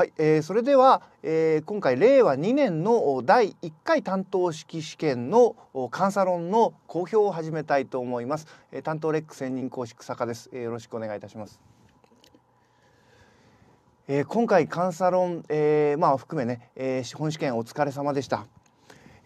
はい、えー、それでは、えー、今回令和2年の第1回担当式試験の監査論の公表を始めたいと思います、えー、担当レック専任講師式坂です、えー、よろしくお願いいたしますえー、今回監査論、えー、まあ含めね、えー、資本試験お疲れ様でした、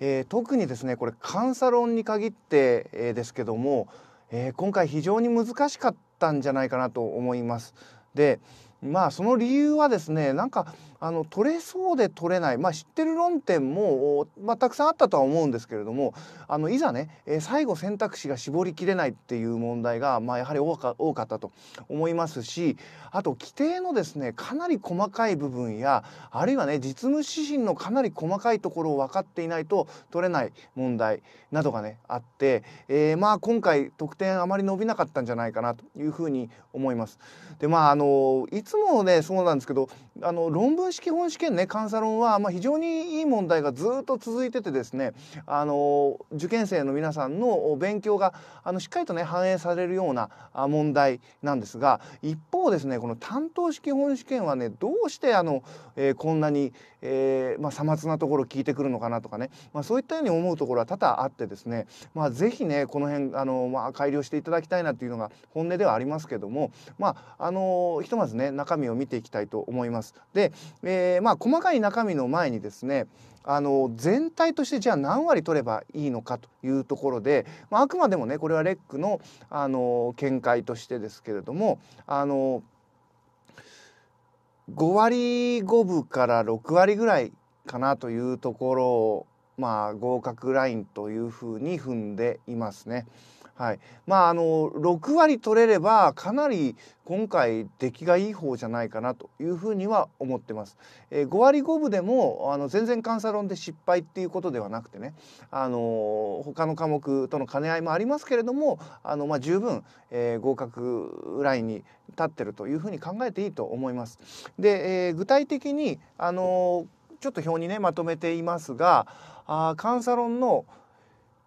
えー、特にですねこれ監査論に限って、えー、ですけども、えー、今回非常に難しかったんじゃないかなと思いますでまあその理由はですねなんかあの取れそうで取れない、まあ、知ってる論点も、まあ、たくさんあったとは思うんですけれどもあのいざね、えー、最後選択肢が絞りきれないっていう問題が、まあ、やはり多か多かったと思いますしあと規定のですねかなり細かい部分やあるいはね実務指針のかなり細かいところを分かっていないと取れない問題などがねあって、えー、まあ今回得点あまり伸びなかったんじゃないかなというふうに思います。でまああのいつもねそうなんですけどあの論文修基本試験ね監査論は、まあ、非常にいい問題がずっと続いててですねあの受験生の皆さんの勉強があのしっかりとね反映されるような問題なんですが一方ですねこの担当式本試験はねどうしてあの、えー、こんなに、えー、まあ、さまつなところ聞いてくるのかなとかね、まあ、そういったように思うところは多々あってですね、まあ、ぜひねこの辺あの、まあ、改良していただきたいなっていうのが本音ではありますけども、まあ、あのひとまずね中身を見ていきたいと思います。で、えー、まあ、細かい中身の前にですねあの全体としてじゃあ何割取ればいいのかというところで、まあ、あくまでもねこれはレックのあの見解としてですけれどもあの5割5分から6割ぐらいかなというところをまあ合格ラインというふうに踏んでいますね。はい、まああの6割取れればかなり今回出来がいい方じゃないかなというふうには思ってます。えー、5割5分でもあの全然監査論で失敗っていうことではなくてね、あのー、他の科目との兼ね合いもありますけれどもあの、まあ、十分、えー、合格ラインに立ってるというふうに考えていいと思います。で、えー、具体的に、あのー、ちょっと表にねまとめていますがあ監査論の「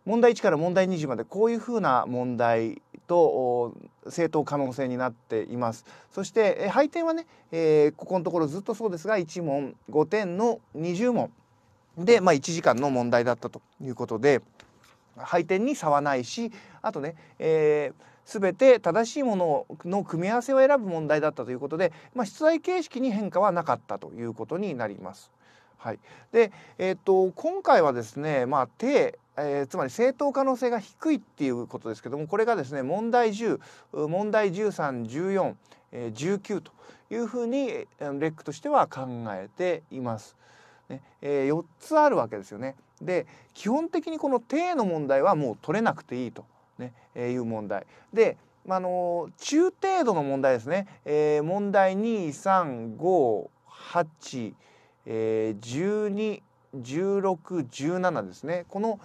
問題1から問題20までこういうふうな問題と正当可能性になっていますそして配点はね、えー、ここのところずっとそうですが1問5点の20問で、まあ、1時間の問題だったということで配点に差はないしあとね、えー、全て正しいものの組み合わせを選ぶ問題だったということで、まあ、出題形式に変化はなかったということになります。はい、で、えーと、と今回はですね、まあ、手えー、つまり正当可能性が低いっていうことですけどもこれがですね問題10問題131419、え19というふうにレックとしては考えています。ねえー、4つあるわけですよね。で基本的にこの定の問題はもう取れなくていいと、ねえー、いう問題。であの中程度の問題ですね、えー、問題2358え121617ですねこの、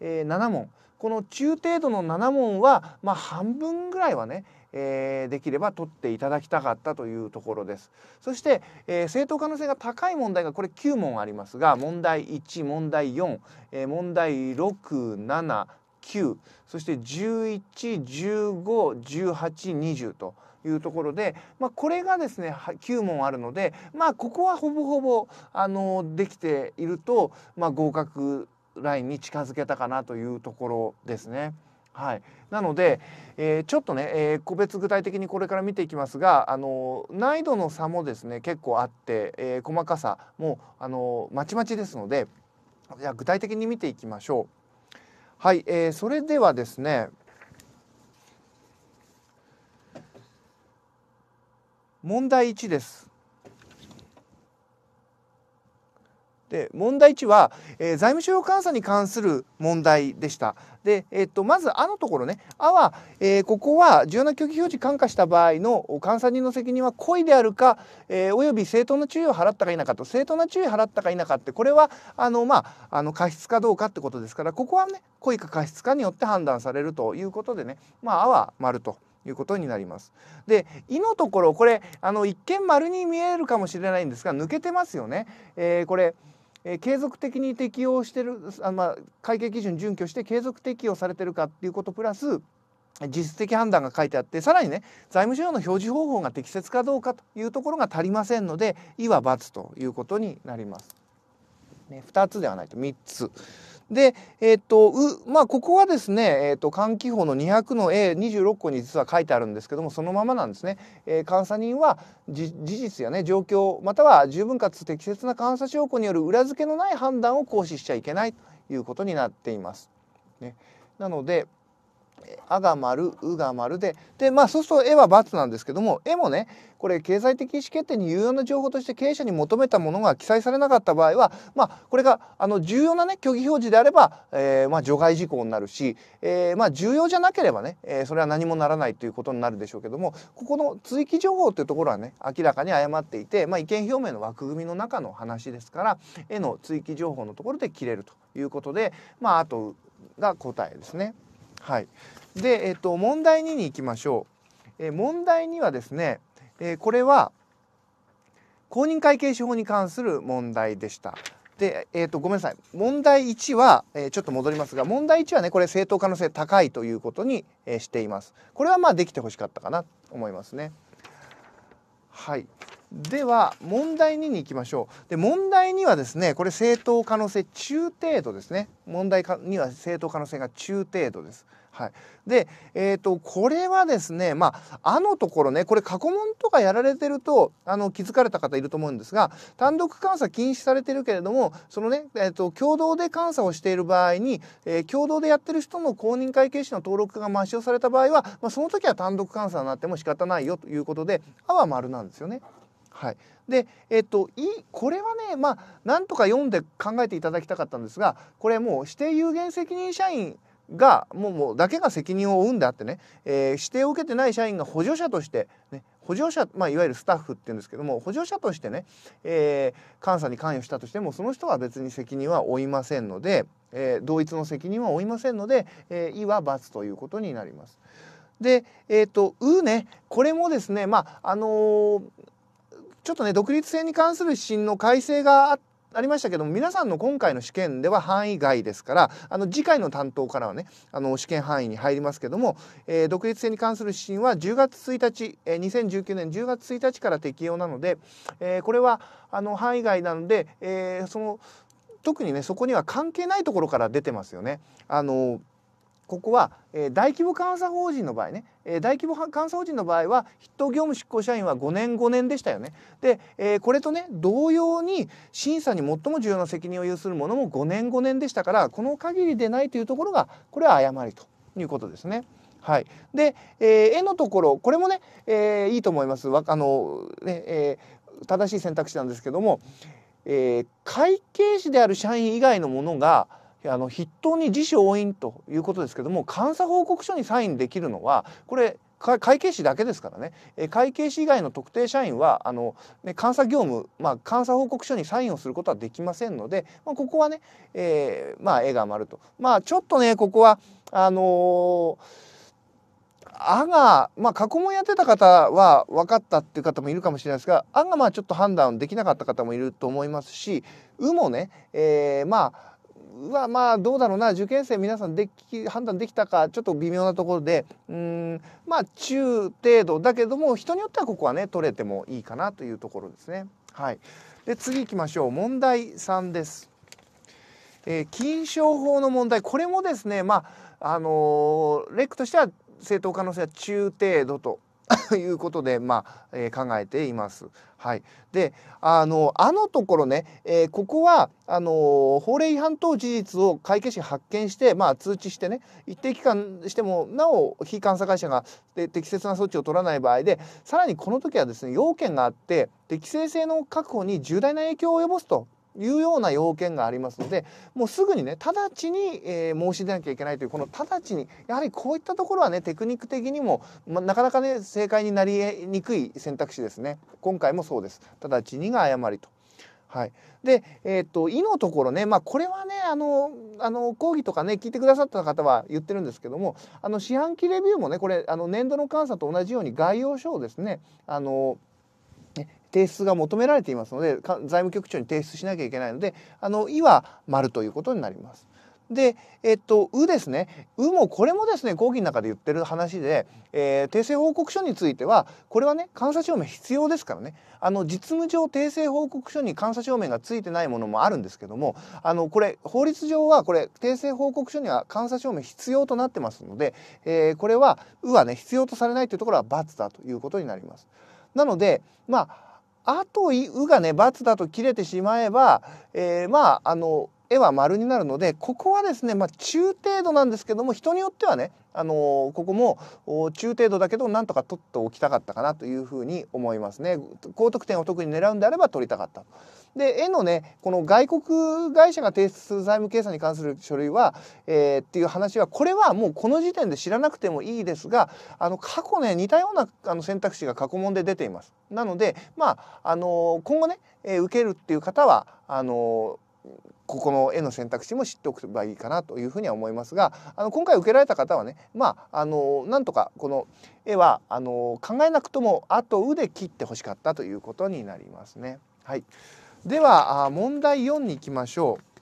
え7問この中程度の7問は、まあ、半分ぐらいはね、えできれば取っていただきたかったというところです。そして、えー、正当可能性が高い問題がこれ9問ありますが問題1問題4、え問題679そして11151820と。いうところで、まあ、これがですね9問あるので、まあ、ここはほぼほぼあのできていると、まあ、合格ラインに近づけたかなというところですね。はい、なので、えー、ちょっとね、えー、個別具体的にこれから見ていきますが、あの難易度の差もですね結構あって、えー、細かさもあのまちまちですのでじゃ具体的に見ていきましょう。はい、えー、それではですね問題1です。で問題1は、えー、財務省監査に関する問題でした。で、えっと、まず「あ」のところね「あは」は、えー、ここは重要な虚偽表示感化した場合の監査人の責任は故意であるか、えー、および正当な注意を払ったか否かと正当な注意を払ったか否かってこれはあの、まあ、あの過失かどうかってことですからここはね故意か過失かによって判断されるということでね「まあ」あは「丸と。いうことになります。で「い」のところこれあの一見丸に見えるかもしれないんですが抜けてますよね。えー、これえ継続的に適用してるあ、まあ、会計基準準拠して継続適用されてるかっていうことプラス実質的判断が書いてあってさらにね財務省の表示方法が適切かどうかというところが足りませんので「い」は×ということになります。ね、2つではないと3つ。で、えっと、う、まあ、ここはですね、えっと、換気法の200の A26 個に実は書いてあるんですけども、そのままなんですね。えー、監査人は事実やね、状況、または十分かつ適切な監査証拠による裏付けのない判断を行使しちゃいけないということになっています。ね、なので、「あが丸」「うが丸で」でまあそうすると「絵は×なんですけども「絵もねこれ経済的意思決定に有用な情報として経営者に求めたものが記載されなかった場合は、まあ、これがあの重要な、ね、虚偽表示であれば、えー、まあ、除外事項になるし、えー、まあ、重要じゃなければね、えー、それは何もならないということになるでしょうけどもここの追記情報というところはね明らかに誤っていて、まあ、意見表明の枠組みの中の話ですから「絵の追記情報のところで切れるということで、まあ、あとが答えですね。はい、で、えっと、問題2に行きましょう。え問題2はですね、えこれは公認会計士法に関する問題でした。で、えっ、と、ごめんなさい。問題1は、えー、ちょっと戻りますが、問題1はね、これ正当可能性高いということに、えー、しています。これはまあできてほしかったかなと思いますね。はい。では、問題2に行きましょう。で、問題2はですね、これ正当可能性中程度ですね。問題には正当可能性が中程度です。はい、で、えーと、これはですね、まあ、あのところねこれ過去問とかやられてるとあの気づかれた方いると思うんですが単独監査禁止されてるけれどもそのね、えーと、と共同で監査をしている場合に、えー、共同でやってる人の公認会計士の登録が抹消された場合は、まあ、その時は単独監査になっても仕方ないよということで「あ」は丸なんですよね。はい、で、えっと、いこれはね、まあ、なんとか読んで考えていただきたかったんですがこれもう指定有限責任社員がもうもうだけが責任を負うんであってね、えー、指定を受けてない社員が補助者として、ね、補助者、まあ、いわゆるスタッフっていうんですけども補助者としてね、えー、監査に関与したとしてもその人は別に責任は負いませんので、えー、同一の責任は負いませんので、えー、いわ罰ということになります。で、えーと、とうねこれもですねまああのー、ちょっとね独立性に関する指針の改正があってありましたけども皆さんの今回の試験では範囲外ですからあの次回の担当からはねあの試験範囲に入りますけども、えー、独立性に関する指針は10月1日、えー、2019年10月1日から適用なので、えー、これはあの範囲外なので、えー、その特にねそこには関係ないところから出てますよね。あのーここは、えー、大規模監査法人の場合ね、えー、大規模監査法人の場合は筆頭業務執行社員は5年5年でしたよね。で、えー、これとね同様に審査に最も重要な責任を有するものも5年5年でしたからこの限りでないというところがこれは誤りということですね。はい、で、えー、絵のところこれもね、えー、いいと思いますあの、ねえー、正しい選択肢なんですけども、えー、会計士である社員以外のものが「あの筆頭に自主押印ということですけども監査報告書にサインできるのはこれ会計士だけですからね、え会計士以外の特定社員はあの、ね、監査業務、まあ、監査報告書にサインをすることはできませんので、まあ、ここはね、えー、まあ、絵が丸と。まあ、ちょっとねここはあのーあが、まあ、過去問やってた方は分かったっていう方もいるかもしれないですが、あがまあちょっと判断できなかった方もいると思いますし、うもね、えー、まあ、はまあどうだろうな受験生皆さんでき判断できたかちょっと微妙なところでうんまあ中程度だけども人によってはここはね取れてもいいかなというところですね。はい、で次いきましょう問題3です。えー、金賞法の問題これもですねまああのー、レックとしては正当可能性は中程度と いうことで、まあえー、考えています。はい、であのあのところね、えー、ここはあの法令違反等事実を会計士発見して、まあ、通知してね一定期間してもなお非監査会社が適切な措置を取らない場合でさらにこの時はですね要件があって適正性の確保に重大な影響を及ぼすというような要件がありますのでもうすぐにね直ちに、えー、申し出なきゃいけないというこの直ちにやはりこういったところはねテクニック的にも、まなかなかね正解になりにくい選択肢ですね今回もそうです直ちにが誤りと。はい、で、えー、っと「い」のところね、まあ、これはねあのあの講義とかね聞いてくださった方は言ってるんですけどもあの四半期レビューもねこれあの年度の監査と同じように概要書をですねあの提出が求められていますので財務局長に提出しなきゃいけないのであの「い」は丸ということになります。で、えっと、うですね。うもこれもですね、講義の中で言ってる話で、えー、訂正報告書については、これはね、監査証明必要ですからね。あの、実務上訂正報告書に監査証明がついてないものもあるんですけども、あの、これ、法律上はこれ、訂正報告書には監査証明必要となってますので、えー、これは、うはね、必要とされないというところは罰だということになります。なので、まあ、あと「う」がね「×」だと切れてしまえば、えー、まああの絵は丸になるのでここはですね、まあ、中程度なんですけども人によってはねあのここも中程度だけどなんとか取っておきたかったかなというふうに思いますね。高得点を特に狙うんであれば取りたかった。で、円のね、この外国会社が提出する財務計算に関する書類は、えー、っていう話は、これはもうこの時点で知らなくてもいいですが、あの、過去ね、似たようなあの選択肢が過去問で出ています。なので、まあ、あの、今後ね、えー、受けるっていう方は、あの、ここの絵の選択肢も知っておけばいいかなというふうには思いますがあの今回受けられた方はねまああのなんとかこの絵はあの考えなくとも後で切ってほしかったということになりますね。はい、では問題4に行きましょう。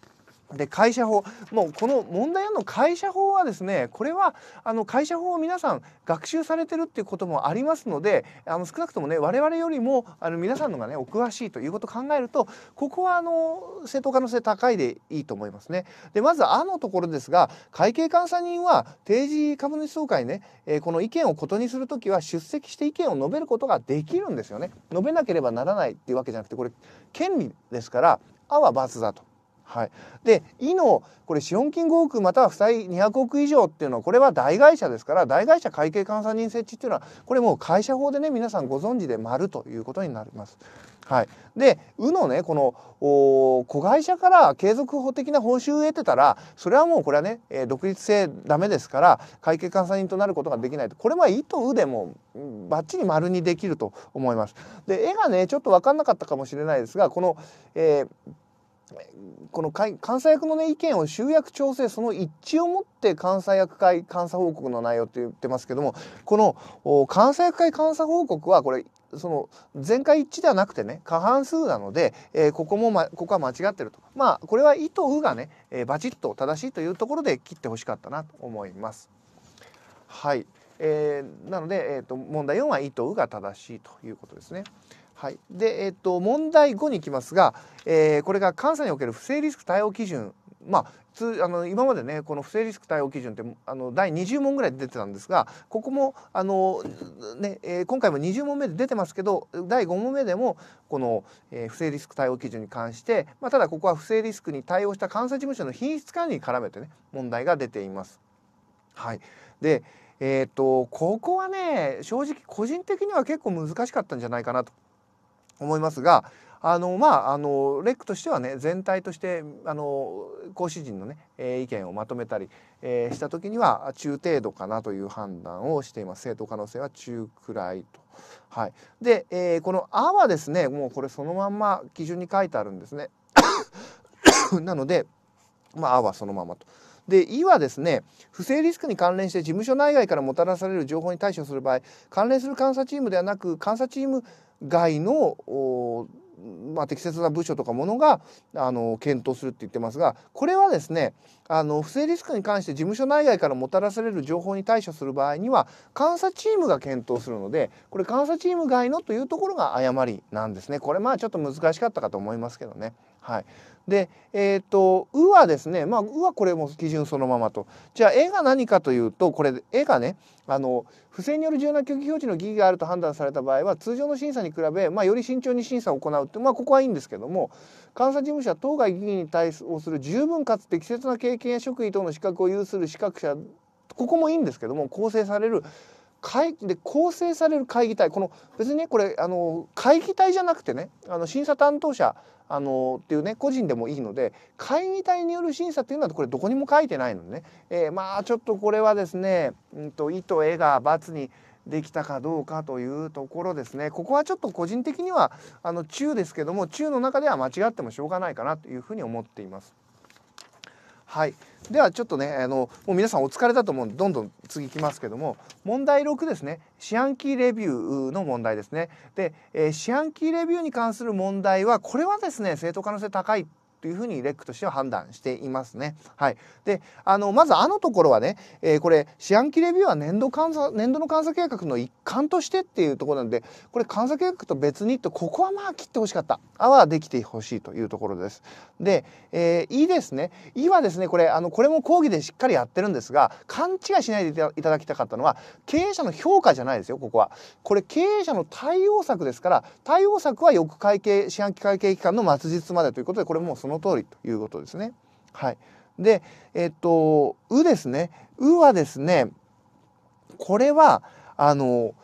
で会社法もうこの問題の会社法はですねこれはあの会社法を皆さん学習されてるっていうこともありますのであの少なくともね我々よりもあの皆さんのがねお詳しいということを考えるとここはあの正当可能性高いでいいと思いますね。でまず「あ」のところですが会計監査人は定時株主総会ね、えー、この意見をことにする時は出席して意見を述べることができるんですよね。述べなければならないっていうわけじゃなくてこれ権利ですから「あ」は罰だと。はい、で「い」のこれ資本金5億または負債200億以上っていうのはこれは大会社ですから大会社会計監査人設置っていうのはこれもう会社法でね皆さんご存知で丸ということになります。はい、で「う」のねこの子会社から継続法的な報酬を得てたらそれはもうこれはね、えー、独立性ダメですから会計監査人となることができないとこれは「い」と「う」でもバッチリ丸にできると思います。で「え」がねちょっと分かんなかったかもしれないですがこの、えーこの監査役の、ね、意見を集約調整その一致をもって監査役会監査報告の内容って言ってますけどもこの監査役会監査報告はこれその全会一致ではなくてね過半数なので、えー、ここも、ま、ここは間違ってるとまあこれは意図不がね、えー、バチッと正しいというところで切ってほしかったなと思います。はい、えー、なので、えーと、問題4は意図が正しいということですね。はい、で、えっと、問題5にいきますが、えー、これが監査における不正リスク対応基準まあ、あの今までねこの不正リスク対応基準ってあの第20問ぐらいで出てたんですがここもあの、ねえー、今回も20問目で出てますけど第5問目でもこの、えー、不正リスク対応基準に関して、まあ、ただここは不正リスクに対応した監査事務所の品質管理に絡めてね問題が出ています。はい、でえーとここはね正直個人的には結構難しかったんじゃないかなと思いますがあのまああのレックとしてはね全体としてあの講師陣のね、えー、意見をまとめたり、えー、した時には中程度かなという判断をしています正当可能性は中くらいと。はい、で、えー、この「あ」はですねもうこれそのまんま基準に書いてあるんですね。なので「まあ」あはそのままと。で「い」はですね不正リスクに関連して事務所内外からもたらされる情報に対処する場合関連する監査チームではなく監査チーム外のお、まあ、適切な部署とかものがあの検討するって言ってますがこれはですねあの不正リスクに関して事務所内外からもたらされる情報に対処する場合には監査チームが検討するのでこれ監査チーム外のというところが誤りなんですね。これまあちょっと難しかったかと思いますけどね。はい、で、えーと、う」はですね「まあ、う」はこれも基準そのままと。じゃあ「え」が何かというとこれ「え」がねあの不正による重要な虚偽表示の疑義があると判断された場合は通常の審査に比べ、まあ、より慎重に審査を行うって、まあ、ここはいいんですけども監査事務所は当該議員に対応する十分かつ適切な経験や職位等の資格を有する資格者ここもいいんですけども構成される会で構成される会議体この別にねこれあの会議体じゃなくてねあの審査担当者あのっていうね個人でもいいので会議体による審査っていうのはこれどこにも書いてないのでね、えー、まあちょっとこれはですね、うんと、意と絵が×にできたかどうかというところですねここはちょっと個人的にはあの中ですけども中の中では間違ってもしょうがないかなというふうに思っています。はいではちょっとねあのもう皆さんお疲れだと思うんでどんどん次いきますけども問題6ですね四半期レビューの問題ですねで、え四半期レビューに関する問題はこれはですね正当可能性高いというふうにレックとしては判断していますね。はい、であのまずあのところはね、えー、これ四半期レビューは年度監査年度の監査計画の一環としてっていうところなんでこれ監査計画と別にってここはまあ切ってほしかったあはできてほしいというところです。で、えー、いいですね。いはですねこれあのこれも講義でしっかりやってるんですが勘違いしないでいただきたかったのは経営者の評価じゃないですよここは。これ経営者の対応策ですから対応策は翌会計四半期会計期間の末日までということでこれもうそのの通りということですね。はい、で、えっと「う」ですね「う」はですねこれはあの、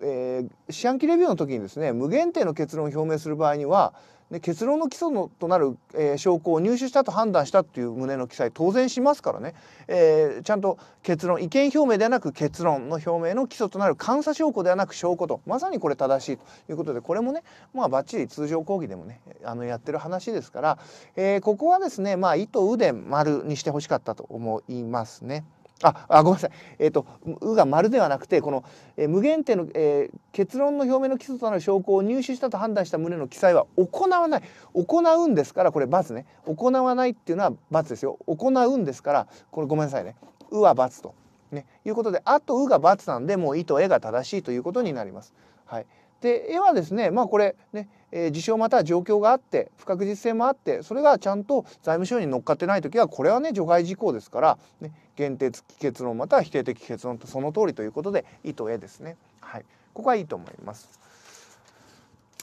えー、四半期レビューの時にですね無限定の結論を表明する場合にはで結論の基礎のとなる、えー、証拠を入手したと判断したっていう旨の記載当然しますからね、えー、ちゃんと結論意見表明ではなく結論の表明の基礎となる監査証拠ではなく証拠とまさにこれ正しいということでこれもねまあばっちり通常講義でもねあのやってる話ですから、えー、ここはですねまあ意図うで丸にしてほしかったと思いますね。ああごめんなさい、えーと、う」が丸ではなくてこの、えー、無限定の、えー、結論の表明の基礎となる証拠を入手したと判断した旨の記載は行わない行うんですからこれ×ね行わないっていうのは×ですよ行うんですからこれごめんなさいね「う」は×と、ね、いうことで「あ」と「う」が×なんでもう「い」と「え」が正しいということになります。はい、で「え」はですねまあこれねえー、事象または状況があって不確実性もあってそれがちゃんと財務省に乗っかってない時はこれはね除外事項ですから、ね、限定的結論または否定的結論とその通りということで「意図へですね。はい、ここはいいと思います。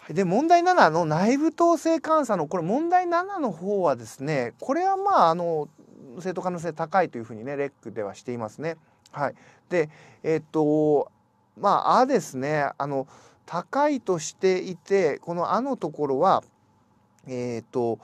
で問題7の内部統制監査のこれ問題7の方はですねこれはまああの正当可能性高いというふうにねレックではしていますね。はい、でえっとまああですねあの高いとしていてこの「あ」のところはえっ、ー、と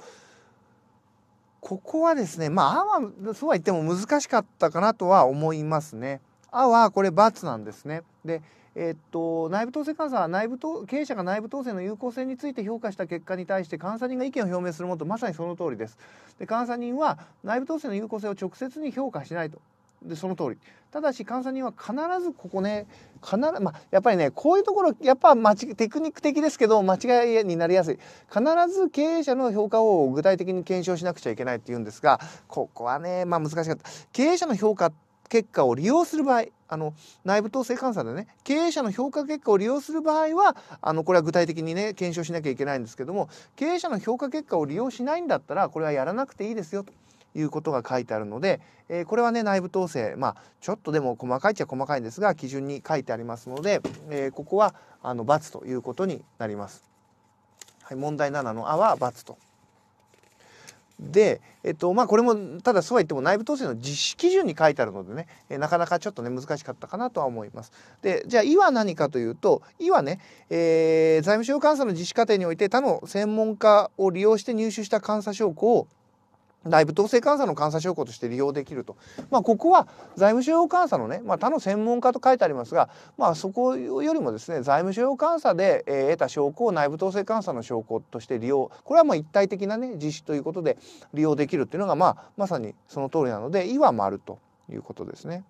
ここはですねまあ「あ」はそうは言っても難しかったかなとは思いますね。「あ」はこれ×なんですね。でえっと、内部統制監査は内部経営者が内部統制の有効性について評価した結果に対して監査人が意見を表明するものとまさにその通りです。で監査人は内部統制の有効性を直接に評価しないとでその通りただし監査人は必ずここね必ず、まあ、やっぱりねこういうところやっぱ間違テクニック的ですけど間違いになりやすい必ず経営者の評価を具体的に検証しなくちゃいけないっていうんですがここはね、まあ、難しかった経営者の評価結果を利用する場合あの内部統制監査でね経営者の評価結果を利用する場合はあのこれは具体的にね検証しなきゃいけないんですけども経営者の評価結果を利用しないんだったらこれはやらなくていいですよと。いうことが書いてあるので、えー、これはね内部統制まあちょっとでも細かいっちゃ細かいんですが基準に書いてありますので、えー、ここはあの×ということになります。はい、問題7の「あ」は×と。で、えっとまあ、これもただそうは言っても内部統制の実施基準に書いてあるのでね、えなかなかちょっとね難しかったかなとは思います。でじゃあ「い」は何かというと「い」はね、えー、財務省監査の実施過程において他の専門家を利用して入手した監査証拠を内部統制監査の監査証拠として利用できると、まあ、ここは財務収容監査のね、まあ、他の専門家と書いてありますが、まあ、そこよりもですね財務収容監査で、え得た証拠を内部統制監査の証拠として利用これはもう一体的なね実施ということで利用できるっていうのが、まあ、まさにその通りなのでいは丸ということですね。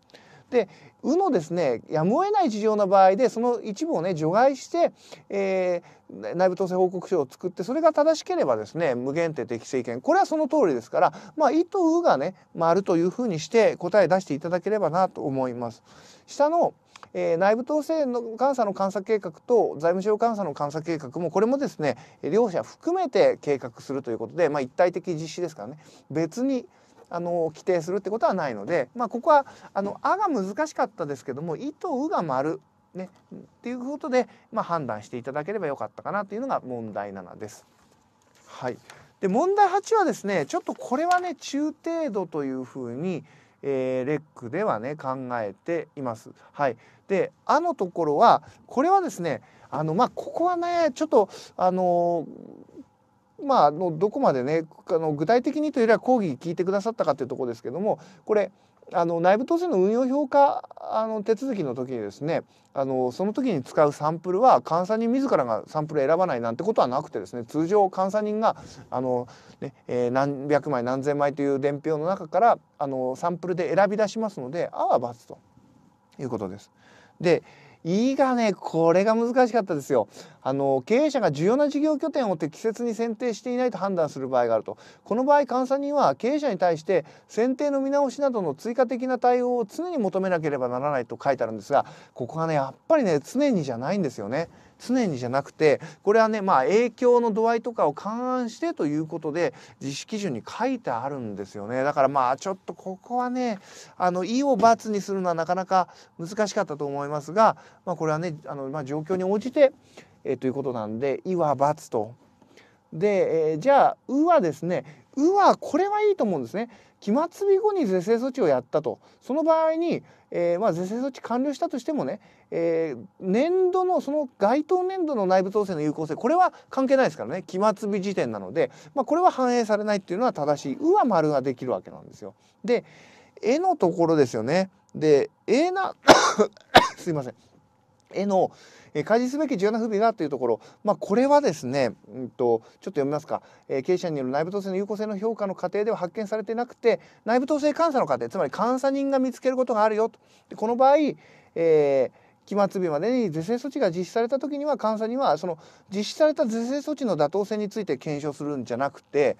でうのですねやむを得ない事情の場合でその一部をね除外して、えー、内部統制報告書を作ってそれが正しければですね無限定適正権これはその通りですからまあ「い」と「う」がねまあ、ある」というふうにして答え出していただければなと思います。下のえー、内部統制の監査の監査計画と財務省監査の監査計画もこれもですね両者含めて計画するということで、まあ、一体的実施ですからね別にあの規定するってことはないので、まあ、ここはあの「あ」が難しかったですけども「い」と「う」が丸。ね、っていうことで、まあ、判断していただければよかったかなというのが問題7です。はい、で問題8はですねちょっとこれはね中程度というふうに、えー、レックではね考えています。はい、で「あ」のところはこれはですねあのまあここはねちょっとあのーまあ、のどこまでねあの具体的にというよりは講義聞いてくださったかというところですけどもこれあの内部統制の運用評価あの手続きの時にですねあのその時に使うサンプルは監査人自らがサンプル選ばないなんてことはなくてですね通常監査人があの、ねえー、何百枚何千枚という伝票の中からあのサンプルで選び出しますので「あ」はツということです。でいいがねこれが難しかったですよあの経営者が重要な事業拠点を適切に選定していないと判断する場合があるとこの場合監査人は経営者に対して選定の見直しなどの追加的な対応を常に求めなければならないと書いてあるんですがここがねやっぱりね常にじゃないんですよね。常にじゃなくてこれはねまあ影響の度合いとかを勘案してということで実施基準に書いてあるんですよねだからまあちょっとここはねあの「い」を×にするのはなかなか難しかったと思いますが、まあ、これはねあの、まあ、状況に応じて、えー、ということなんで「い」は×と。で、えー、じゃあ「う」はですねうわこれはいいと思うんですね。期末日後に是正措置をやったとその場合に、えー、まあ、是正措置完了したとしてもね、えー、年度のその該当年度の内部統制の有効性これは関係ないですからね期末日時点なので、まあ、これは反映されないっていうのは正しい「う」は丸ができるわけなんですよ。で「え」のところですよね。で「え」な すいません。への、え開示すべき重要な不備がというところ、まあ、これはですね、うんと、ちょっと読みますか、えー、経営者による内部統制の有効性の評価の過程では発見されてなくて内部統制監査の過程つまり監査人が見つけることがあるよとでこの場合、えー、期末日までに是正措置が実施された時には監査にはその実施された是正措置の妥当性について検証するんじゃなくて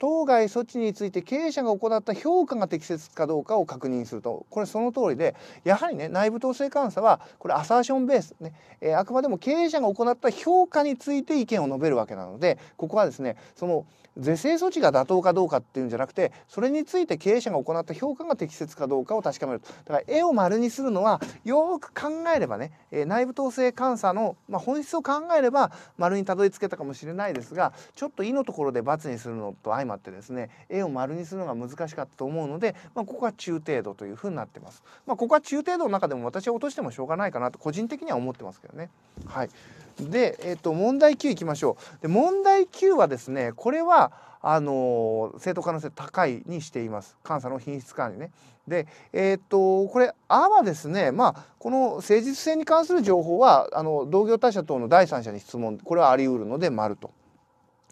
当該措置について経営者が行った評価が適切かどうかを確認するとこれその通りでやはりね内部統制監査はこれアサーションベースね、えー、あくまでも経営者が行った評価について意見を述べるわけなのでここはですねその是正措置が妥当かどうかっていうんじゃなくてそれについて経営者が行った評価が適切かどうかを確かめるとだから絵を丸にするのはよく考えればね、えー、内部統制監査の、まあ、本質を考えれば丸にたどり着けたかもしれないですがちょっと「意のところで×にするのと相まってですね円を丸にするのが難しかったと思うので、まあ、ここは中程度というふうになってます。まあ、ここは中程度の中でも私は落としてもしょうがないかなと個人的には思ってますけどね。はい、で、えっと、問題9いきましょう。で問題9はですねこれはあの正当可能性高いにしています監査の品質管理ね。で、えー、っとこれ「あ」はですね、まあ、この誠実性に関する情報はあの同業他社等の第三者に質問これはあり得るので「丸と。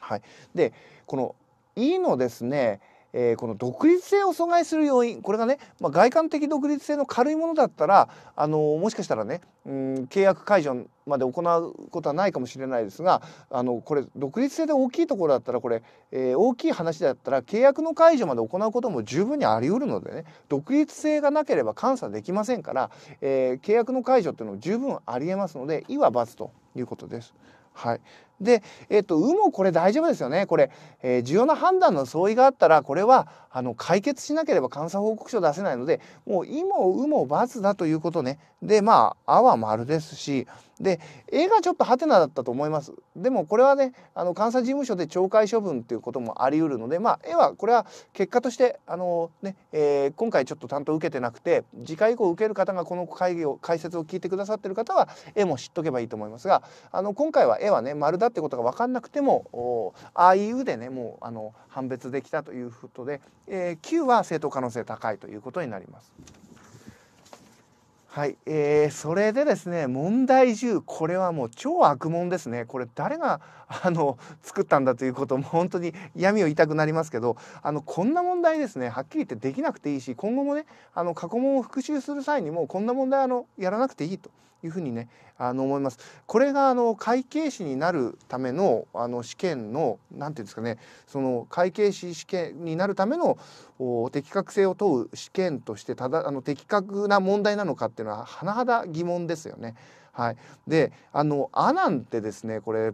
はい、でこの E のですねえー、この独立性を阻害する要因これがね、まあ、外観的独立性の軽いものだったら、あのー、もしかしたらね、うん、契約解除まで行うことはないかもしれないですがあのこれ独立性で大きいところだったらこれ、えー、大きい話だったら契約の解除まで行うことも十分にありうるのでね独立性がなければ監査できませんから、え契約の解除っていうのも十分ありえますので「い」は×ということです。はい。で、えっ、ー、と、有もこれ大丈夫ですよね。これ、えー、重要な判断の相違があったら、これは、あの、解決しなければ監査報告書出せないので、もう、いも、うも、×だということね。で、まあ、あは丸ですし、で A がちょっとハテナだったと思いますでもこれはねあの監査事務所で懲戒処分っていうこともあり得るのでまあはこれは結果としてあのね、えー、今回ちょっと担当受けてなくて次回以降受ける方がこの会議を解説を聞いてくださってる方は絵も知っとけばいいと思いますがあの今回は絵はね丸だってことが分かんなくてもああいうでねもうあの判別できたということで、えー、Q は正当可能性高いということになります。はい、えー、それでですね問題10これはもう超悪問ですねこれ誰があの作ったんだということも本当に闇を言いたくなりますけどあのこんな問題ですねはっきり言ってできなくていいし今後もねあの過去問を復習する際にもこんな問題あのやらなくていいというふうにねあの思います。これがあの会計士になるためのあの試験の何て言うんですかねその会計士試験になるための的確性を問う試験としてただあの的確な問題なのかっていうのは甚だ疑問ですよね。はい、であの「あ」なんてですねこれ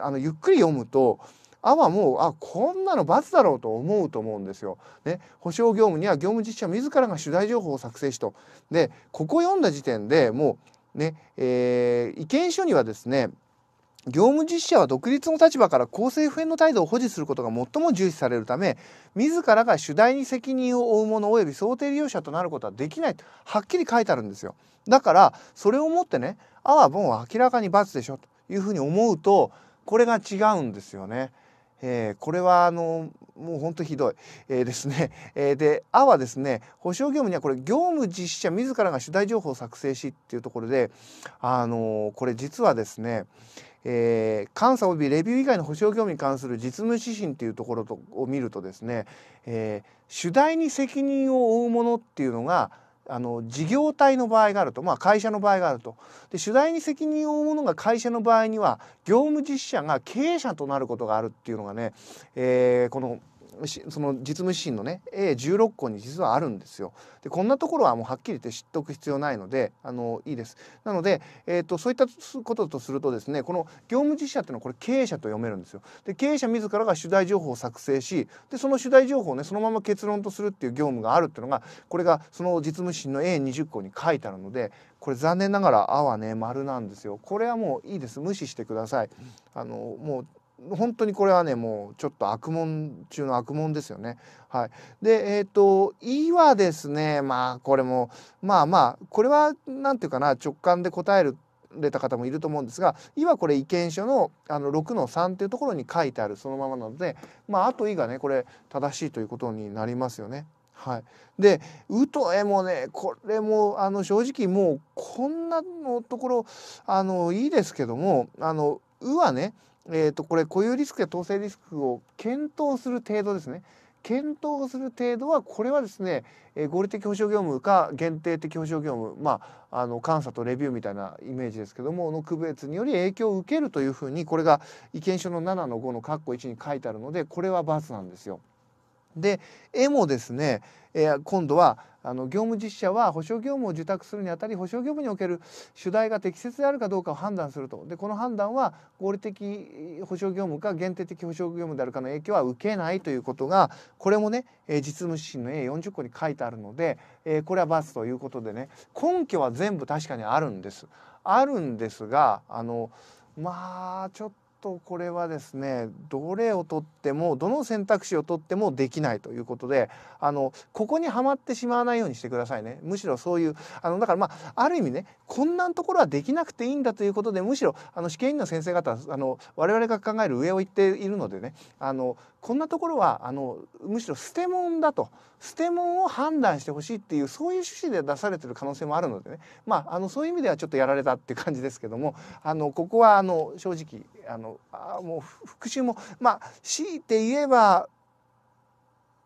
あのゆっくり読むと「あ」はもうあこんなの罰だろうと思うと思うんですよ。ね、保証業務には業務実施者自らが取材情報を作成しと。でここ読んだ時点でもうねえー、意見書にはですね業務実施者は独立の立場から公正不変の態度を保持することが最も重視されるため自らが主題に責任を負う者及び想定利用者となることはできないとはっきり書いてあるんですよ。だからそれをもってねあはんは明らかに罰でしょというふうに思うとこれが違うんですよね。えー、これはあのもう本当ひどい、えー、ですね。えー、で「あ」はですね保証業務にはこれ業務実施者自らが主題情報を作成しっていうところで、あのこれ実はですねえー、監査及びレビュー以外の保証業務に関する実務指針というところとを見るとですね、えー、主題に責任を負うものっていうのがあの事業体の場合があると、まあ、会社の場合があるとで主題に責任を負うものが会社の場合には業務実施者が経営者となることがあるっていうのがね、えー、この「その実務指針のね A16 項に実はあるんですよ。でこんなところはもうはっきり言って知っておく必要ないのであのいいです。なので、えーと、そういったこととするとですねこの業務実施者っていうのはこれ経営者と読めるんですよ。で経営者自らが主題情報を作成しでその主題情報をねそのまま結論とするっていう業務があるっていうのがこれがその実務指針の A20 項に書いてあるのでこれ残念ながら「あ」はね丸なんですよ。これはもういいです無視してください。あのもう本当にこれはねもうちょっと悪問中の悪問ですよね。はい、でえっ、ー、と「い」はですねまあこれもまあまあこれは何て言うかな直感で答えるれた方もいると思うんですが「い」はこれ意見書のあの6の3っていうところに書いてあるそのままなのでまああと「い」がねこれ正しいということになりますよね。はい、で「う」と「え」もねこれもあの正直もうこんなのところあのいいですけどもあの「う」はねえーと、これ固有リスクや統制リスクを検討する程度ですね検討する程度はこれはですね、えー、合理的保障業務か限定的保障業務まああの監査とレビューみたいなイメージですけどもの区別により影響を受けるというふうにこれが意見書の7の5の括弧1に書いてあるのでこれは×なんですよ。で絵もですね、えー、今度はあの業務実写者は保証業務を受託するにあたり保証業務における主題が適切であるかどうかを判断するとでこの判断は合理的保証業務か限定的保証業務であるかの影響は受けないということがこれもね、えー、実務指針の A40 個に書いてあるので、えー、これは罰ということでね根拠は全部確かにあるんです。あるんですがあのまあちょっとこれはですねどれをとってもどの選択肢をとってもできないということであのここにはまってしまわないようにしてくださいねむしろそういうあのだからまあある意味ねこんなところはできなくていいんだということでむしろあの試験員の先生方あの我々が考える上を行っているのでねあのこんなところはあのむしろ捨てもんだと捨てもんを判断してほしいっていうそういう趣旨で出されてる可能性もあるのでねまああのそういう意味ではちょっとやられたっていう感じですけどもあのここはあの正直あのあもう復讐もまあ強いて言えば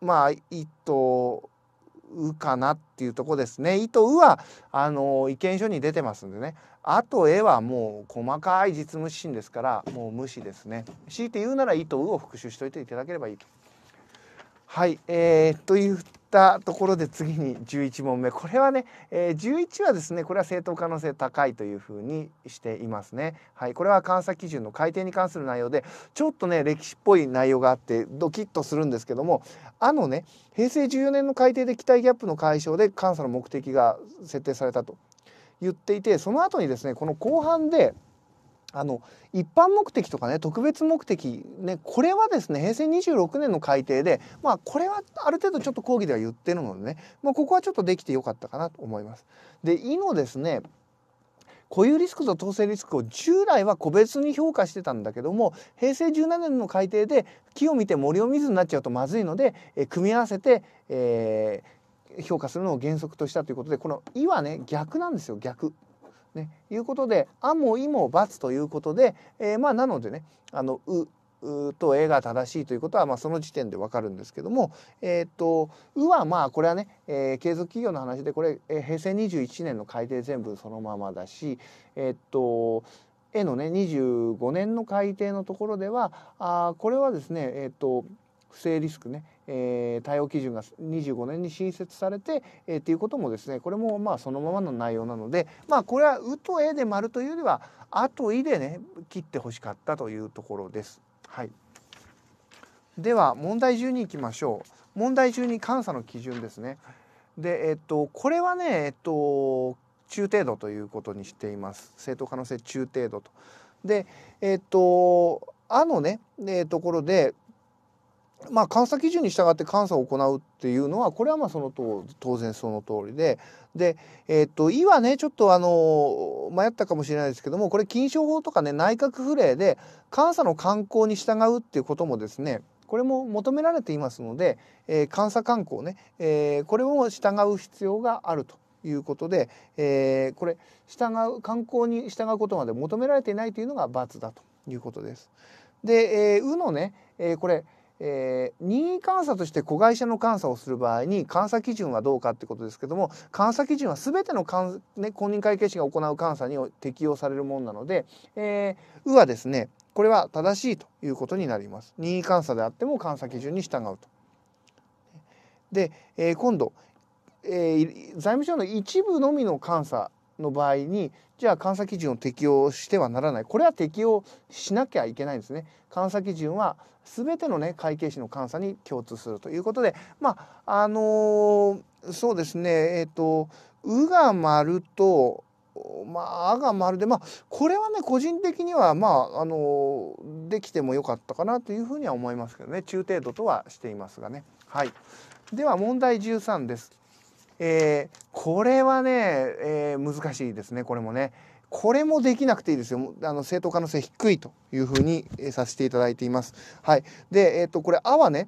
まあ意図うかなっていうとこですね。意図うはあの意見書に出てますんでね。あと絵はもう細かい実務指針ですからもう無視ですね。強いて言うなら意図うを復習しといていただければいいと。はい、えー、というたところで次に11問目これはね、えー、11はですねこれは正当可能性高いというふうにしていますね。はい、これは監査基準の改定に関する内容でちょっとね歴史っぽい内容があってドキッとするんですけどもあのね平成14年の改定で期待ギャップの解消で監査の目的が設定されたと言っていてその後にですねこの後半で「あの一般目的とかね特別目的、ね、これはですね平成26年の改定で、まあ、これはある程度ちょっと講義では言ってるのでね、まあ、ここはちょっとできてよかったかなと思います。でいのですね固有リスクと統制リスクを従来は個別に評価してたんだけども平成17年の改定で木を見て森を見ずになっちゃうとまずいので、え組み合わせて、えー、評価するのを原則としたということでこの「い」はね逆なんですよ逆。ね、いうことで「あ」も「い」も「×」ということで、えー、まあなのでね「あのう」と「え」が正しいということは、まあ、その時点でわかるんですけども「えー、っとう」はまあこれはね、えー、継続企業の話でこれ、え平成21年の改定全部そのままだしえっと「え」のね25年の改定のところではあこれはですねえっと不正リスクね、えー、対応基準が25年に新設されて、えー、っていうこともですねこれもまあそのままの内容なのでまあこれは「う」と「え」で丸というよりは「あ」と「い」でね切ってほしかったというところです。はい、では問題中に行きましょう。問題中に監査の基準ですね。でえっとこれはねえっと中程度ということにしています。正当可能性中程度と。でえっとあのね、えー、ところでまあ、監査基準に従って監査を行うっていうのはこれはまあそのと当然その通りでで、えー、っと「い」はねちょっとあの迷ったかもしれないですけどもこれ禁賞法とかね内閣府令で監査の慣行に従うっていうこともですねこれも求められていますので、えー、監査慣行ね、えー、これを従う必要があるということで、えー、これ従う慣行に従うことまで求められていないというのが罰だということです。で、えー、うのね、えー、これえー、任意監査として子会社の監査をする場合に監査基準はどうかってことですけども監査基準は全てのね、公認会計士が行う監査に適用されるものなので「えー、う」はですねこれは正しいということになります。任意監査であっても監査基準に従うと。で、えー、今度、えー、財務省の一部のみの監査の場合にじゃあ監査基準を適用してはならないこれは適用しなきゃいけないんですね。監査基準は全てのね会計士の監査に共通するということでまああのー、そうですねえっ、ー、と「う」が丸とまあ、あが丸で、まあ、これはね、個人的には、まあ、あの、できてもよかったかなというふうには思いますけどね、中程度とはしていますがね。はい。では、問題13です。えー、これはね、えー、難しいですねこれもね。これもできなくていいですよ。あの、正当可能性低いというふうに、えさせていただいています。はい。で、えっ、と、これ、あはね、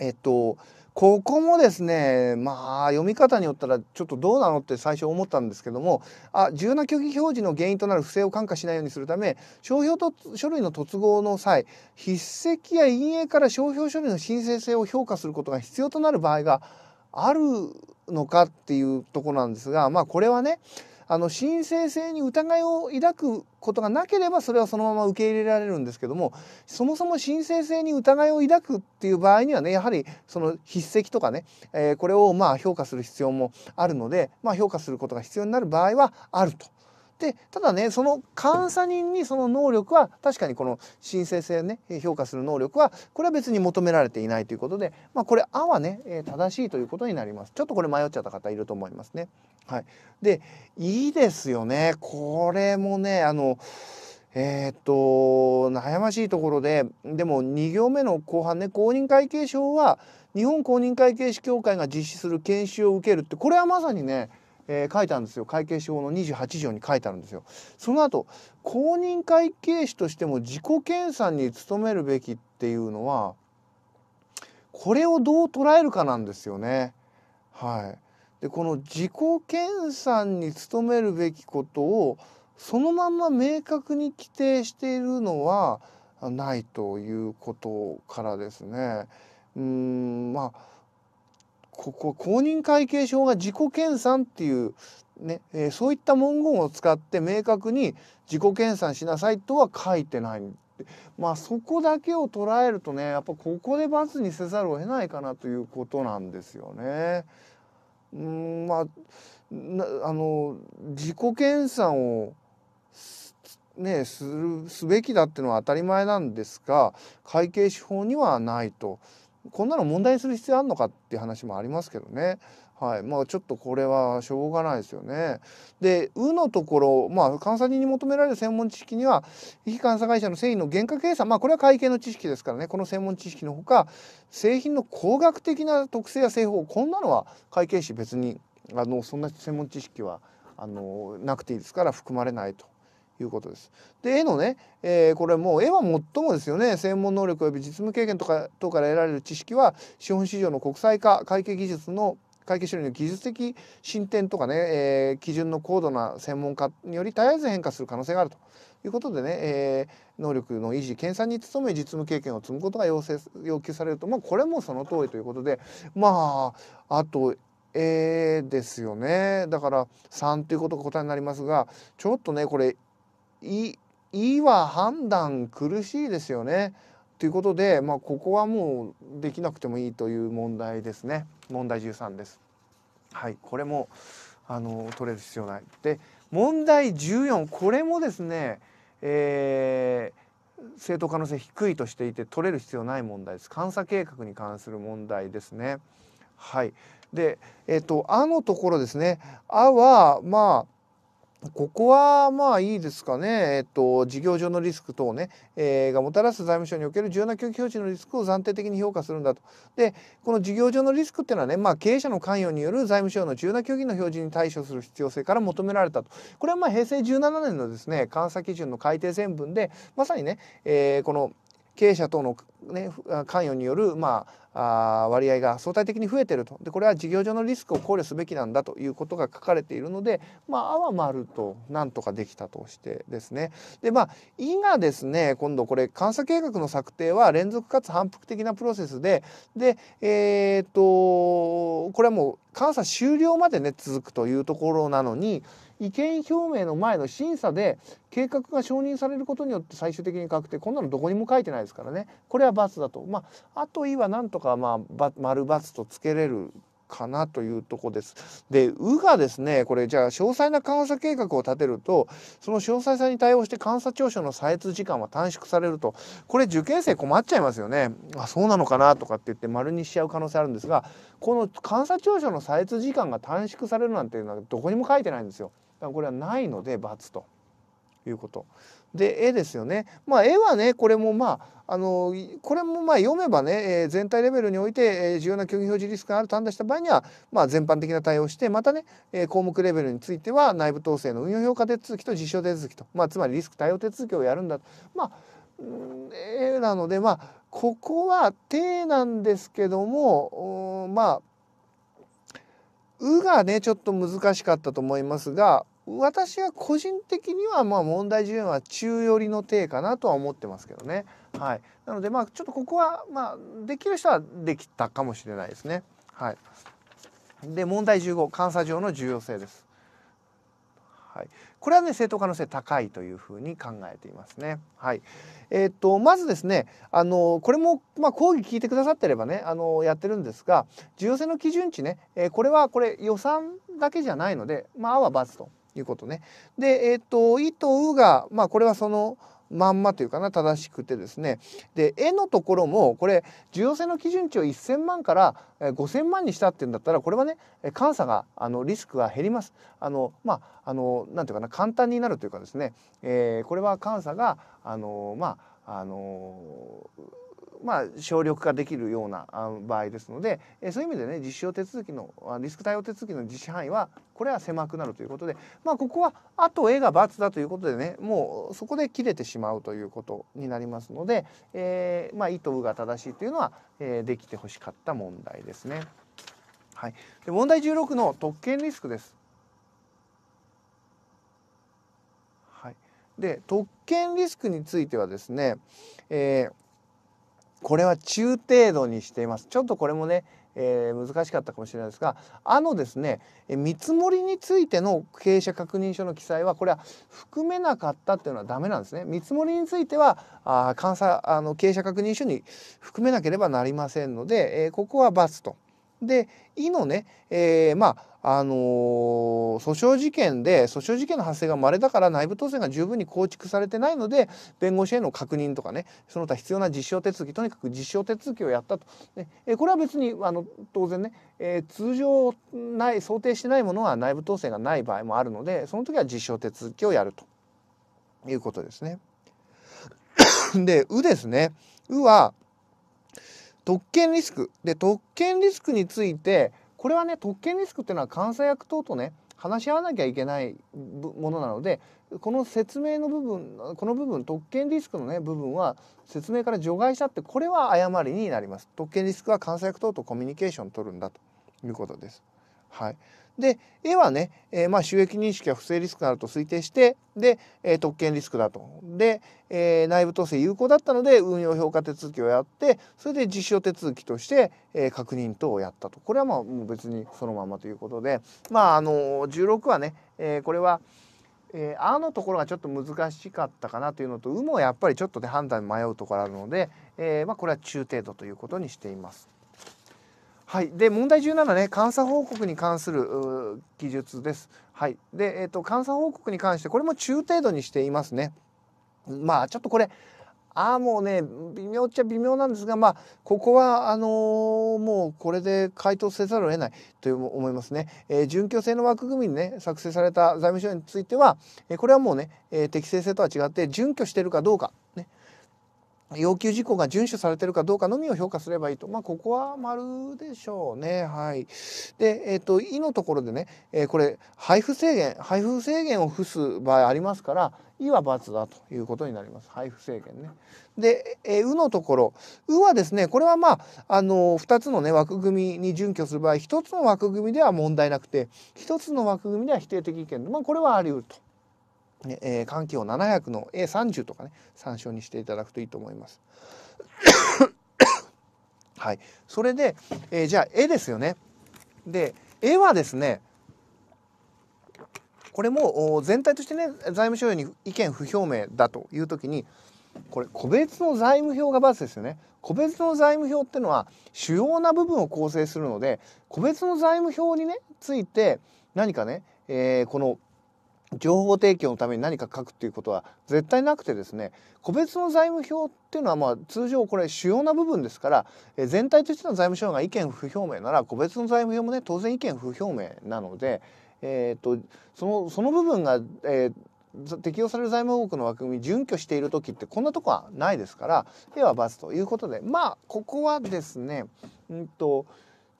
えっ、と、ここもですね、まあ、読み方によったらちょっとどうなのって最初思ったんですけども、あ、重要な虚偽表示の原因となる不正を感化しないようにするため、商標と書類の突合の際、筆跡や陰影から商標書類の申請性を評価することが必要となる場合があるのかっていうとこなんですが、まあこれはね、あの申請性に疑いを抱くことがなければそれはそのまま受け入れられるんですけどもそもそも申請性に疑いを抱くっていう場合にはねやはりその筆跡とかね、えー、これをまあ評価する必要もあるので、まあ、評価することが必要になる場合はあるとでただねその監査人にその能力は確かにこの申請性ね評価する能力はこれは別に求められていないということで、まあ、これ「あ」はね正しいということになりますちょっとこれ迷っちゃった方いると思いますね。はい、でいいですよねこれもねあのえー、っと悩ましいところででも2行目の後半ね公認会計書は日本公認会計士協会が実施する研修を受けるってこれはまさにねえー、書いたんですよ会計手法の28条に書いてあるんですよ。その後公認会計士としても自己検査に努めるべきっていうのはこれをどう捉えるかなんですよね。はい、でこの自己検査に努めるべきことをそのまんま明確に規定しているのはないということからですね。うんまあここ公認会計書が自己研鑽っていうね、えー、そういった文言を使って明確に自己研鑽しなさいとは書いてないまあそこだけを捉えるとねやっぱここで罰にせざるを得ないかなということなんですよね。うんまああの自己研鑽をねするすべきだっていうのは当たり前なんですが会計手法にはないと。こんなの問題する必要あるのかっていう話もありますけどね。はい、まあちょっとこれはしょうがないですよね。で「う」のところまあ監査人に求められる専門知識には非監査会社の繊維の原価計算まあこれは会計の知識ですからねこの専門知識のほか製品の工学的な特性や製法こんなのは会計士別にあのそんな専門知識はあのなくていいですから含まれないということです。で絵のね、えー、これもう絵は最もですよね専門能力及び実務経験とか等から得られる知識は資本市場の国際化会計技術の会計処理の技術的進展とかね、えー、基準の高度な専門家により絶えず変化する可能性があるということでね、えー、能力の維持研鑽に努め実務経験を積むことが要請要求されると、まあ、これもその通りということでまああと絵ですよねだから3ということが答えになりますがちょっとねこれいいは判断苦しいですよね。ということで、まあ、ここはもうできなくてもいいという問題ですね。問題13です。はい、これもあの取れる必要ない。で、問題14これもですね、えー、正当可能性低いとしていて取れる必要ない問題です。監査計画に関する問題ですね。はい。で、えっ、と、あのところですね。あは、まあ、ここはまあいいですかね、えっと、事業上のリスク等ね、えー、がもたらす財務省における重要な供給表示のリスクを暫定的に評価するんだと。でこの事業上のリスクっていうのはね、まあ、経営者の関与による財務省の重要な虚偽の表示に対処する必要性から求められたとこれはまあ平成17年のですね監査基準の改定全文でまさにね、えー、この「経営者等の、ね、関与による、まあ、あ割合が相対的に増えてるとでこれは事業上のリスクを考慮すべきなんだということが書かれているので、まあ、あは丸となんとかできたとしてですねでまあ「い」がですね今度これ監査計画の策定は連続かつ反復的なプロセスででえー、っとこれはもう監査終了までね続くというところなのに意見表明の前の審査で計画が承認されることによって最終的に確定こんなのどこにも書いてないですからねこれは×だとまああといはなんとかまあ丸×とつけれるかなというとこです。で「う」がですねこれじゃあ詳細な監査計画を立てるとその詳細さに対応して監査庁舎の採閲時間は短縮されるとこれ受験生困っちゃいますよねあそうなのかなとかって言って丸にしちゃう可能性あるんですがこの監査庁舎の採閲時間が短縮されるなんていうのはどこにも書いてないんですよ。からこれはないので×ということ。で絵ですよね。まあ、絵はねこれもまああのこれもま読めばね、えー、全体レベルにおいて、えー、重要な虚偽表示リスクがあると判断した場合には、まあ、全般的な対応してまたね、えー、項目レベルについては内部統制の運用評価手続きと実証手続きと、まあ、つまりリスク対応手続きをやるんだと。まあ絵なのでまあここは手なんですけどもまあ「う」がねちょっと難しかったと思いますが私は個人的にはまあ問題順は中寄りの体かなとは思ってますけどね。はい、なのでまあちょっとここはまあできる人はできたかもしれないですね。はい、で問題15監査上の重要性です。はい、これはね正当可能性高いというふうに考えていますね。はい、えー、っとまずですねあのこれも、まあ、講義聞いてくださってればねあのやってるんですが重要性の基準値ね、えー、これはこれ予算だけじゃないので、まあ、あは×と。いうことね。で、えっ、と、いとうが、まあ、これはその、まんまというかな正しくてですねで絵のところもこれ重要性の基準値を1,000万から5,000万にしたっていうんだったらこれはね監査があのリスクが減ります。あのまああのなんていうかな簡単になるというかですね、えー、これは監査があのまああのまあ、省力化できるような場合ですので、えそういう意味でね実証手続きのリスク対応手続きの実施範囲はこれは狭くなるということで、まあ、ここはあと A が×だということでねもうそこで切れてしまうということになりますので、えー、まあ、意と「う」が正しいというのは、えー、できてほしかった問題ですね。はい、で問題16の特権リスクです。はい、で特権リスクについてはですね、えーこれは中程度にしていますちょっとこれもね、えー、難しかったかもしれないですがあのですね見積もりについての経営者確認書の記載はこれは含めなかったっていうのはダメなんですね見積もりについてはあ監査あの経営者確認書に含めなければなりませんので、えー、ここは×と。で「い」のね、えー、まああのー、訴訟事件で訴訟事件の発生が稀だから内部当選が十分に構築されてないので弁護士への確認とかねその他必要な実証手続きとにかく実証手続きをやったと、ね、えこれは別にあの当然ね、えー、通常ない想定してないものは内部当選がない場合もあるのでその時は実証手続きをやるということですね。で「う」ですね。「うは」特権リスクで特権リスクについてこれはね特権リスクっていうのは監査役等とね話し合わなきゃいけないものなのでこの説明の部分この部分特権リスクのね部分は説明から除外したってこれは誤りになります特権リスクは監査役等とコミュニケーションを取るんだということですはいで A はね、えー、まあ収益認識は不正リスクなると推定してで、えー、特権リスクだとで、えー、内部統制有効だったので運用評価手続きをやってそれで実証手続きとして、えー、確認等をやったとこれはまあもう別にそのままということでまああの16はね、えー、これはえー、あのところがちょっと難しかったかなというのとう」もやっぱりちょっとね判断迷うところあるので、えー、まあ、これは中程度ということにしています。はい、で問題17ね監査報告に関する記述です。はい、で、えーと、監査報告に関してこれも中程度にしていますね。まあちょっとこれああもうね微妙っちゃ微妙なんですがまあここはあのー、もうこれで回答せざるを得ないという思いますね。えー、準拠制の枠組みにね作成された財務省については、えー、これはもうね、えー、適正性とは違って準拠してるかどうか、ね要求事項が遵守されてるかどうかのみを評価すればいいと。まあ、ここは丸でしょうね。はい。で、えっ、ー、と、いのところでね、えー、これ、配布制限、配布制限を付す場合ありますから、いは×だということになります。配布制限ね。で、えー、うのところ、うはですね、これはまあ、あの2つのね、枠組みに準拠する場合、1つの枠組みでは問題なくて、1つの枠組みでは否定的意見。まあ、これはあり得ると。ねえー、環境700の A30 とかね参照にしていただくといいと思います。はい、それで、えー、じゃあ絵ですよね。で絵はですねこれも全体としてね財務省に意見不表明だという時にこれ個別の財務表がバスですよね個別の財務表ってのは主要な部分を構成するので個別の財務表にねついて何かね、えー、この情報提供のために何か書くっていうことは絶対なくてですね個別の財務表っていうのはまあ通常これ主要な部分ですから、え全体としての財務省が意見不表明なら個別の財務表もね当然意見不表明なので、えーと、とそのその部分が、えー、適用される財務報告の枠組み準拠している時ってこんなとこはないですから「へは×」ということでまあここはですねうんと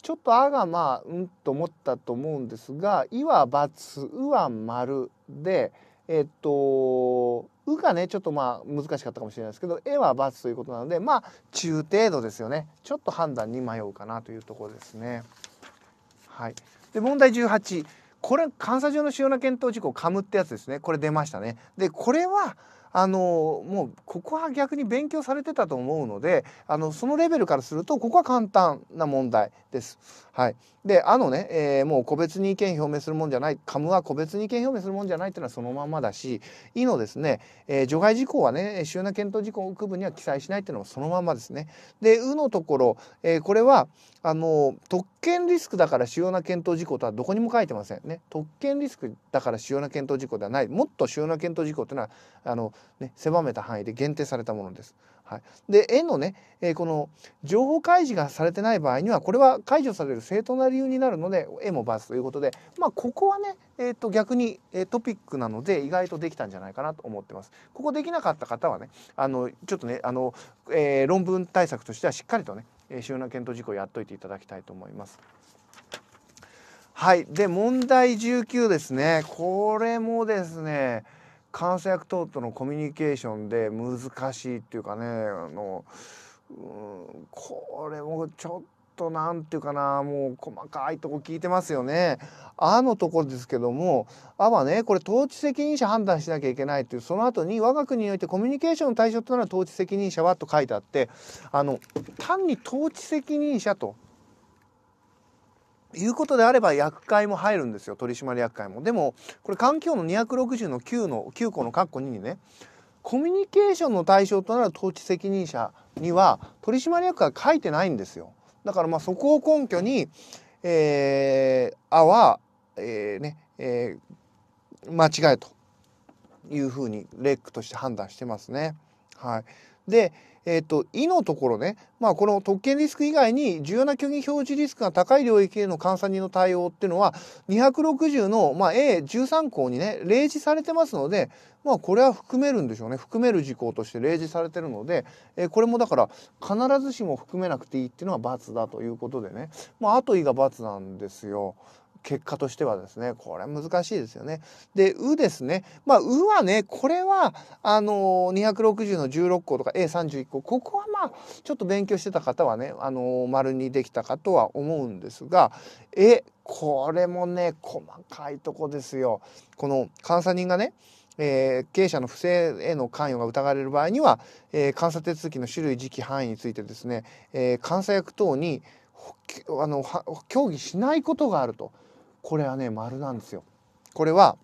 ちょっと「あ」がまあうんと思ったと思うんですが「い」は×「う」は丸でえっと「う」がねちょっとまあ難しかったかもしれないですけど「え」は×ということなのでまあ中程度ですよねちょっと判断に迷うかなというところですね。はい、で問題18これ監査上の主要な検討事項カムってやつですねこれ出ましたね。でこれはあのもうここは逆に勉強されてたと思うのであのそのレベルからするとここは簡単な問題です。はい、であのね、えー、もう個別に意見表明するもんじゃないカムは個別に意見表明するもんじゃないっていうのはそのままだしいのですね、えー、除外事項はね主要な検討事項区分には記載しないっていうのもそのままですね。でうのところ、えー、これはあの特権リスクだから主要な検討事項とはどこにも書いてませんね特権リスクだから主要な検討事項ではないもっと主要な検討事項というのはあの、ね、狭めた範囲で限定されたものです。はい、で円のね、えー、この情報開示がされてない場合にはこれは解除される正当な理由になるので円もバスということで、まあ、ここはね、えー、と逆に、えトピックなので意外とできたんじゃないかなと思ってます。ここできなかった方はねあのちょっとねあの、えー、論文対策としてはしっかりとねえ主要な検討事項やっといていただきたいと思います。はい。で、問題19ですね。これもですね、監査役等とのコミュニケーションで難しいっていうかね、あの、うんこれもちょっと何ていうかなもう細かいとこ聞いてますよね。あのところですけどもあはねこれ統治責任者判断しなきゃいけないっていうその後に我が国においてコミュニケーションの対象となる統治責任者はと書いてあってあの単に統治責任者ということであれば薬会も入るんですよ取締役会も。でもこれ環境の260の9の9項の括弧2にねコミュニケーションの対象となる統治責任者には取締役会書いてないんですよ。だからまあそこを根拠に、えー、あは、えー、ね、えー、間違いというふうにレックとして判断してますね。はい。で、えー、と、いのところね、まあこの特権リスク以外に重要な虚偽表示リスクが高い領域への監査人の対応っていうのは260の、まあ、A13 項にね、例示されてますので、まあこれは含めるんでしょうね含める事項として例示されてるので、えー、これもだから必ずしも含めなくていいっていうのは×だということでね、まあ、後意が×なんですよ。結果としてはですね、これ難しいですよね。で、うですね。まあ、うはね、これは、あのー、260の16項とか A31 項、ここはまあ、ちょっと勉強してた方はね、あのー、丸にできたかとは思うんですが、え、これもね、細かいとこですよ。この監査人がね、えー、経営者の不正への関与が疑われる場合には、えー、監査手続きの種類時期範囲についてですね、えー、監査役等にあの協議しないことがあるとこれはね丸なんですよ。これは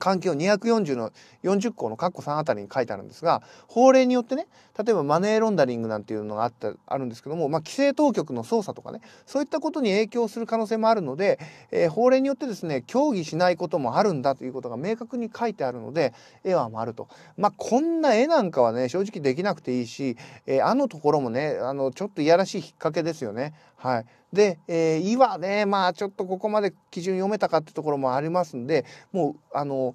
環境240の40項の括弧3あたりに書いてあるんですが法令によってね例えばマネーロンダリングなんていうのがあったあるんですけども、まあ、規制当局の捜査とかねそういったことに影響する可能性もあるので、えー、法令によってですね協議しないこともあるんだということが明確に書いてあるので絵は丸と、まあ、こんな絵なんかはね正直できなくていいし、えー、あのところもねあのちょっといやらしい引っ掛けですよね。はいで、えー、今ね、まあちょっとここまで基準読めたかってところもありますんで、もう、あの、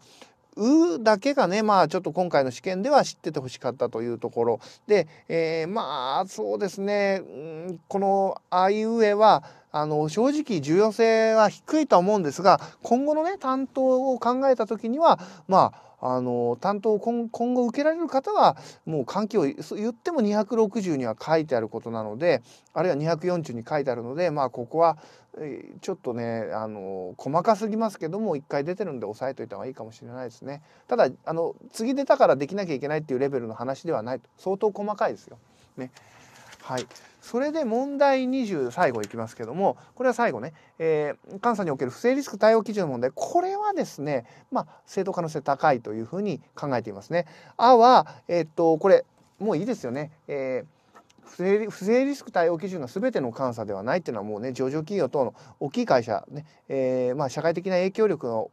うだけがね、まあちょっと今回の試験では知っててほしかったというところ。で、えー、まあそうですね、このあいうえは、あの、正直重要性は低いとは思うんですが、今後のね、担当を考えた時には、まあ、あの担当を今後受けられる方はもう換気を言っても260には書いてあることなのであるいは240に書いてあるのでまあここはちょっとねあの細かすぎますけども1回出てるんで押さえといた方がいいかもしれないですねただあの次出たからできなきゃいけないっていうレベルの話ではないと相当細かいですよ。ねはい、それで問題20最後いきますけどもこれは最後ね、えー、監査における不正リスク対応基準の問題これはですね、まあ、正当可能性高いというふうに考えていますね。あは、えー、っとこれもういいですよね、えー不正不正リスク対応基準が全ての監査ではないっていうのはもうね上場企業等の大きい会社ね、えーまあ、社会的な影響力の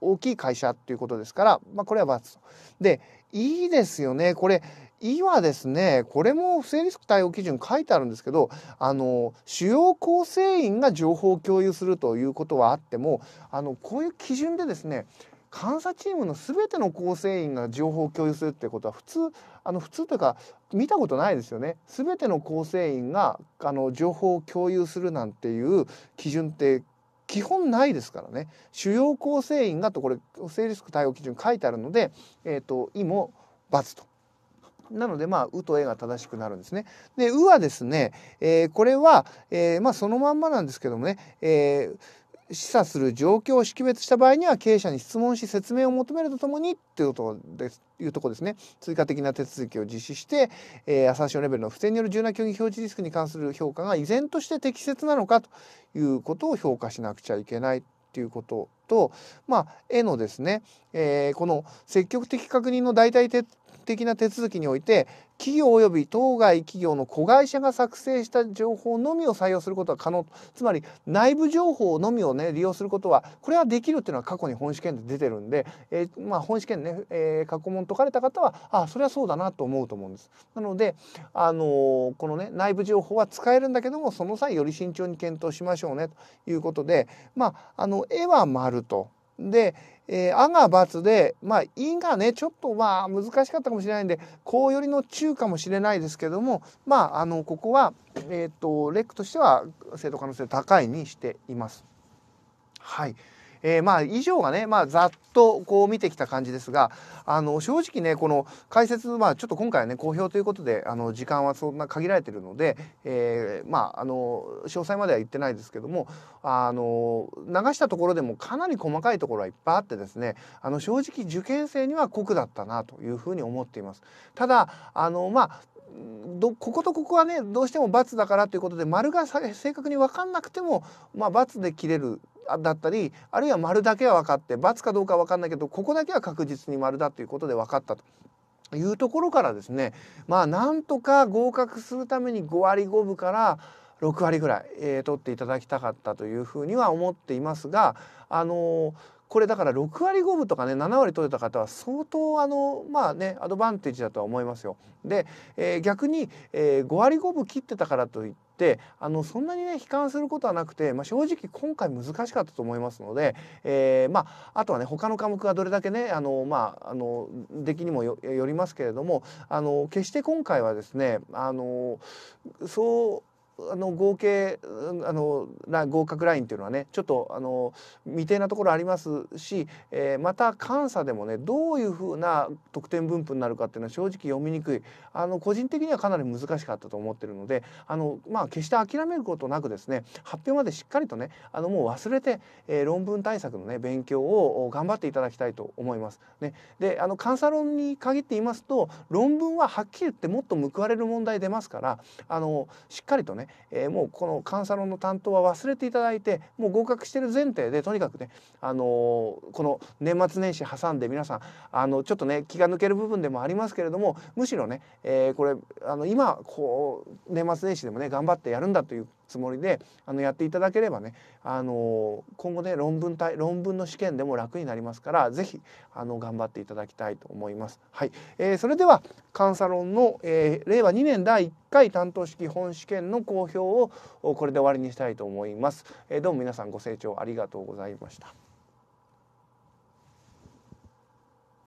大きい会社っていうことですから、まあ、これは×と。でいいですよねこれいはですね、これも不正リスク対応基準書いてあるんですけど、あの、主要構成員が情報を共有するということはあっても、あの、こういう基準でですね、監査チームの全ての構成員が情報を共有するってことは普通あの普通というか見たことないですよね全ての構成員があの情報を共有するなんていう基準って基本ないですからね主要構成員がとこれ不正リスク対応基準書いてあるので、えーと、と「い」も「×」となので、まあ、うとえが正しくなるんですね。で、うはですね、えー、これは、えー、まあ、そのまんまなんですけどもね、えー示唆する状況を識別した場合には経営者に質問し説明を求めるとともにっていうとですいうとこですね追加的な手続きを実施して、えー、アサションレベルの不正による柔軟競技表示リスクに関する評価が依然として適切なのかということを評価しなくちゃいけないということと、まあ、絵のですね、えー、この積極的確認の代替的な手続きにおいて企業及び当該企業の子会社が作成した情報のみを採用することは可能つまり内部情報のみをね利用することはこれはできるっていうのは過去に本試験で出てるんで、えー、まあ、本試験ね、えー、過去問解かれた方はあそれはそうだなと思うと思うんです。なので、あのー、このね内部情報は使えるんだけどもその際より慎重に検討しましょうねということでまああの絵は丸と。で、えー、あが×で、まあ、いがね、ちょっとまあ難しかったかもしれないんで、こうよりの中かもしれないですけども、まあ、あの、ここは、えっ、ー、と、レックとしては正当可能性高いにしています。はい。えー、まあ以上がね、まあ、ざっとこう見てきた感じですがあの正直ねこの解説、まあ、ちょっと今回はね好評ということであの時間はそんな限られてるので、えー、まああの詳細までは言ってないですけどもあの流したところでもかなり細かいところはいっぱいあってですねあの正直受験生には酷だったなというふうに思っています。ただあのまあどこことここはねどうしても×だからということで丸が正確に分かんなくても、まあ、×で切れるだったりあるいは丸だけは分かって×かどうか分かんないけどここだけは確実に丸だということで分かったと。いうところからですねまあなんとか合格するために5割5分から6割ぐらい、えー、取っていただきたかったというふうには思っていますがあのーこれだから6割5分とかね7割取れた方は相当あのまあねアドバンテージだとは思いますよ。で、えー、逆に、えー、5割5分切ってたからといってあのそんなにね悲観することはなくて、まあ、正直今回難しかったと思いますので、えー、まあ、あとはね他の科目がどれだけねあの、まあ、あの出来にもよりますけれどもあの決して今回はですねあのそうあの合計あの合格ラインっていうのはねちょっとあの未定なところありますし、えー、また監査でもねどういうふうな得点分布になるかっていうのは正直読みにくいあの個人的にはかなり難しかったと思ってるのであの、まあ、決して諦めることなくですね発表までしっかりとねあのもう忘れて、えー、論文対策のね勉強を頑張っていただきたいと思います。ね、であの監査論に限って言いますと論文ははっきり言ってもっと報われる問題出ますからあのしっかりとねえー、もうこの監査論の担当は忘れていただいてもう合格してる前提でとにかくね、あのー、この年末年始挟んで皆さんあのちょっとね気が抜ける部分でもありますけれどもむしろね、えー、これあの今こう年末年始でもね頑張ってやるんだというつもりであのやっていただければね、あの今後ね論文対論文の試験でも楽になりますから是非あの頑張っていただきたいと思います。はいえー、それでは監査論の、えー、令和2年第1回担当式本試験の公表をこれで終わりにしたいと思います。えー、どうも皆さんご清聴ありがとうございました。